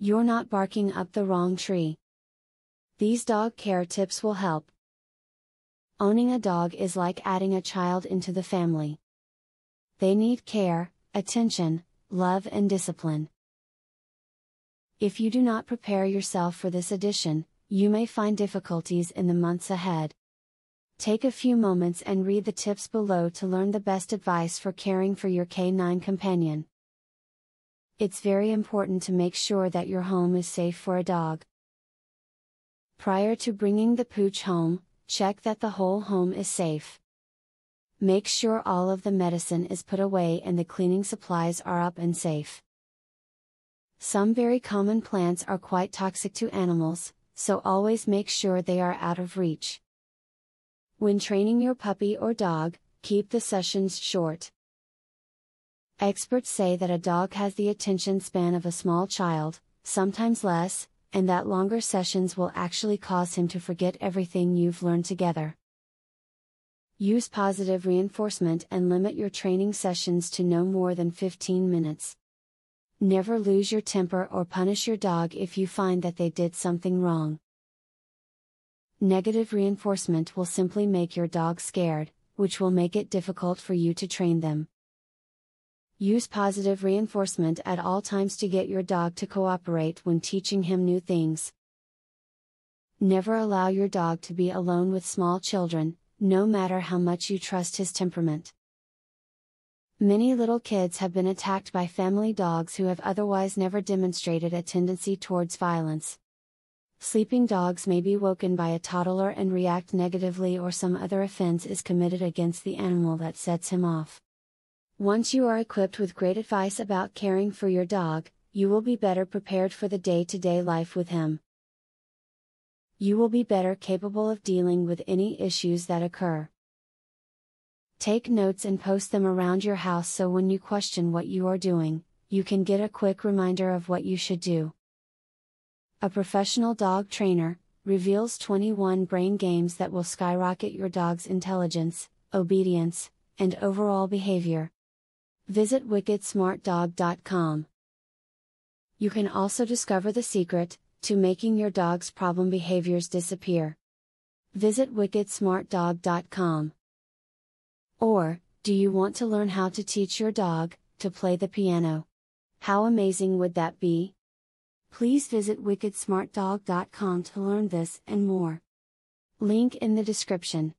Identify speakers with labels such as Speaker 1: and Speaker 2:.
Speaker 1: you're not barking up the wrong tree. These dog care tips will help. Owning a dog is like adding a child into the family. They need care, attention, love, and discipline. If you do not prepare yourself for this addition, you may find difficulties in the months ahead. Take a few moments and read the tips below to learn the best advice for caring for your canine companion. It's very important to make sure that your home is safe for a dog. Prior to bringing the pooch home, check that the whole home is safe. Make sure all of the medicine is put away and the cleaning supplies are up and safe. Some very common plants are quite toxic to animals, so always make sure they are out of reach. When training your puppy or dog, keep the sessions short. Experts say that a dog has the attention span of a small child, sometimes less, and that longer sessions will actually cause him to forget everything you've learned together. Use positive reinforcement and limit your training sessions to no more than 15 minutes. Never lose your temper or punish your dog if you find that they did something wrong. Negative reinforcement will simply make your dog scared, which will make it difficult for you to train them. Use positive reinforcement at all times to get your dog to cooperate when teaching him new things. Never allow your dog to be alone with small children, no matter how much you trust his temperament. Many little kids have been attacked by family dogs who have otherwise never demonstrated a tendency towards violence. Sleeping dogs may be woken by a toddler and react negatively, or some other offense is committed against the animal that sets him off. Once you are equipped with great advice about caring for your dog, you will be better prepared for the day to day life with him. You will be better capable of dealing with any issues that occur. Take notes and post them around your house so when you question what you are doing, you can get a quick reminder of what you should do. A professional dog trainer reveals 21 brain games that will skyrocket your dog's intelligence, obedience, and overall behavior. Visit wickedsmartdog.com. You can also discover the secret to making your dog's problem behaviors disappear. Visit wickedsmartdog.com. Or, do you want to learn how to teach your dog to play the piano? How amazing would that be? Please visit wickedsmartdog.com to learn this and more. Link in the description.